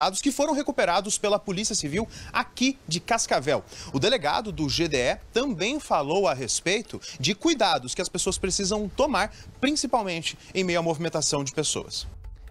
dados que foram recuperados pela Polícia Civil aqui de Cascavel. O delegado do GDE também falou a respeito de cuidados que as pessoas precisam tomar, principalmente em meio à movimentação de pessoas.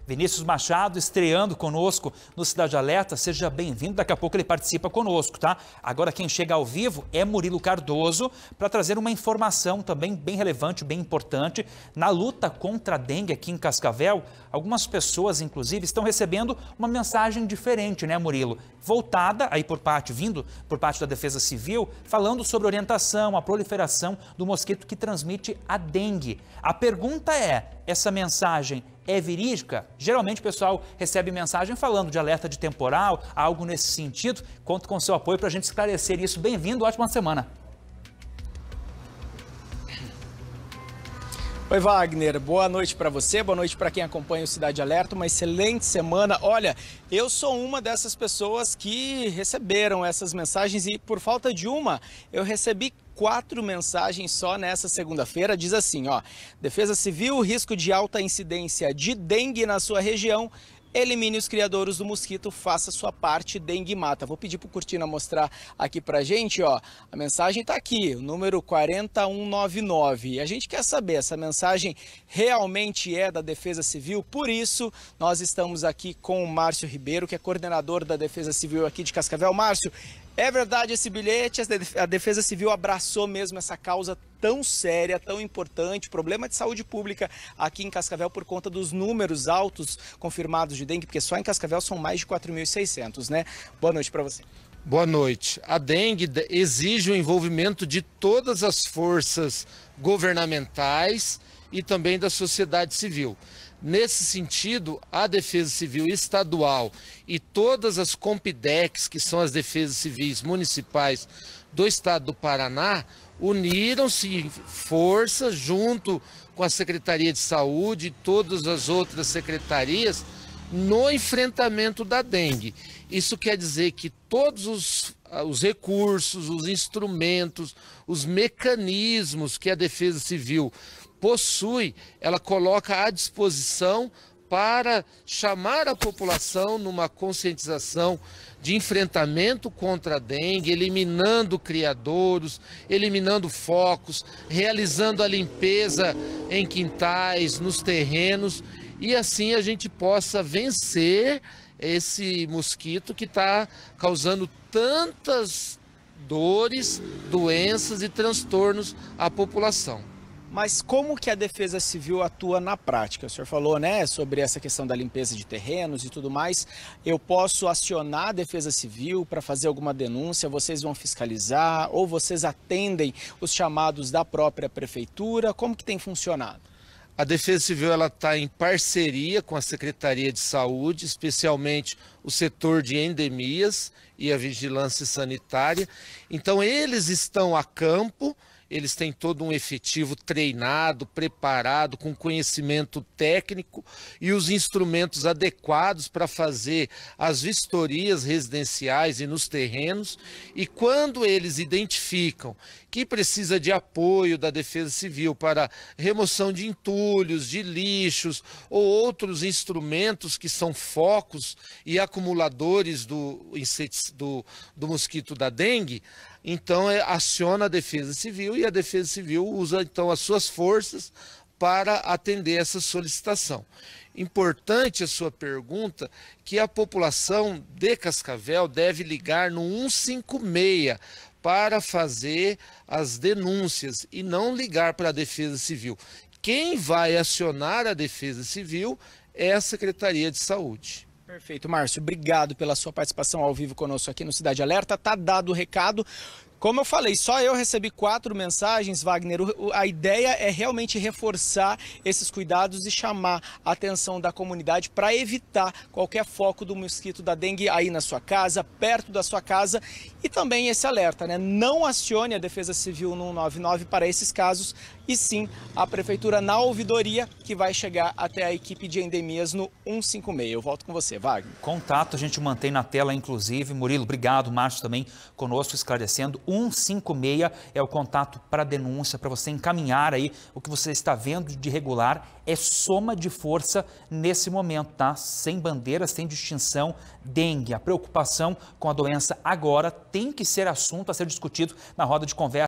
Vinícius Machado estreando conosco no Cidade Alerta. Seja bem-vindo. Daqui a pouco ele participa conosco, tá? Agora quem chega ao vivo é Murilo Cardoso para trazer uma informação também bem relevante, bem importante na luta contra a dengue aqui em Cascavel. Algumas pessoas, inclusive, estão recebendo uma mensagem diferente, né, Murilo? Voltada aí por parte vindo por parte da Defesa Civil, falando sobre orientação, a proliferação do mosquito que transmite a dengue. A pergunta é: essa mensagem é verídica? Geralmente o pessoal recebe mensagem falando de alerta de temporal, algo nesse sentido. Conto com seu apoio para a gente esclarecer isso. Bem-vindo, ótima semana. Oi, Wagner. Boa noite para você, boa noite para quem acompanha o Cidade Alerta. Uma excelente semana. Olha, eu sou uma dessas pessoas que receberam essas mensagens e, por falta de uma, eu recebi quatro mensagens só nessa segunda-feira. Diz assim, ó: Defesa Civil, risco de alta incidência de dengue na sua região. Elimine os criadores do mosquito, faça sua parte, dengue mata. Vou pedir pro Curtina mostrar aqui pra gente, ó. A mensagem tá aqui, o número 4199. E a gente quer saber, essa mensagem realmente é da Defesa Civil? Por isso, nós estamos aqui com o Márcio Ribeiro, que é coordenador da Defesa Civil aqui de Cascavel. Márcio, é verdade esse bilhete, a Defesa Civil abraçou mesmo essa causa tão séria, tão importante, problema de saúde pública aqui em Cascavel por conta dos números altos confirmados de dengue, porque só em Cascavel são mais de 4.600, né? Boa noite para você. Boa noite. A dengue exige o envolvimento de todas as forças governamentais e também da sociedade civil. Nesse sentido, a Defesa Civil Estadual e todas as Compidecs que são as defesas civis municipais do estado do Paraná, uniram-se em força junto com a Secretaria de Saúde e todas as outras secretarias no enfrentamento da dengue. Isso quer dizer que todos os, ah, os recursos, os instrumentos, os mecanismos que a Defesa Civil possui, ela coloca à disposição para chamar a população numa conscientização de enfrentamento contra a dengue, eliminando criadouros, eliminando focos, realizando a limpeza em quintais, nos terrenos e assim a gente possa vencer esse mosquito que está causando tantas dores, doenças e transtornos à população. Mas como que a Defesa Civil atua na prática? O senhor falou, né, sobre essa questão da limpeza de terrenos e tudo mais. Eu posso acionar a Defesa Civil para fazer alguma denúncia? Vocês vão fiscalizar ou vocês atendem os chamados da própria prefeitura? Como que tem funcionado? A Defesa Civil ela está em parceria com a Secretaria de Saúde, especialmente o setor de endemias e a vigilância sanitária. Então, eles estão a campo, eles têm todo um efetivo treinado, preparado, com conhecimento técnico e os instrumentos adequados para fazer as vistorias residenciais e nos terrenos. E quando eles identificam que precisa de apoio da Defesa Civil para remoção de entulhos, de lixos ou outros instrumentos que são focos e acusados, acumuladores do, do, do mosquito da dengue, então é, aciona a Defesa Civil e a Defesa Civil usa então as suas forças para atender essa solicitação. Importante a sua pergunta que a população de Cascavel deve ligar no 156 para fazer as denúncias e não ligar para a Defesa Civil. Quem vai acionar a Defesa Civil é a Secretaria de Saúde. Perfeito, Márcio. Obrigado pela sua participação ao vivo conosco aqui no Cidade Alerta. Tá dado o recado. Como eu falei, só eu recebi quatro mensagens, Wagner. A ideia é realmente reforçar esses cuidados e chamar a atenção da comunidade para evitar qualquer foco do mosquito da dengue aí na sua casa, perto da sua casa. E também esse alerta, né? Não acione a Defesa Civil no 199 para esses casos, e sim a Prefeitura na ouvidoria, que vai chegar até a equipe de endemias no 156. Eu volto com você, Wagner. Contato a gente mantém na tela, inclusive. Murilo, obrigado. Márcio também conosco esclarecendo 156 é o contato para denúncia, para você encaminhar aí o que você está vendo de irregular. É soma de força nesse momento, tá? Sem bandeira, sem distinção, dengue. A preocupação com a doença agora tem que ser assunto a ser discutido na roda de conversa.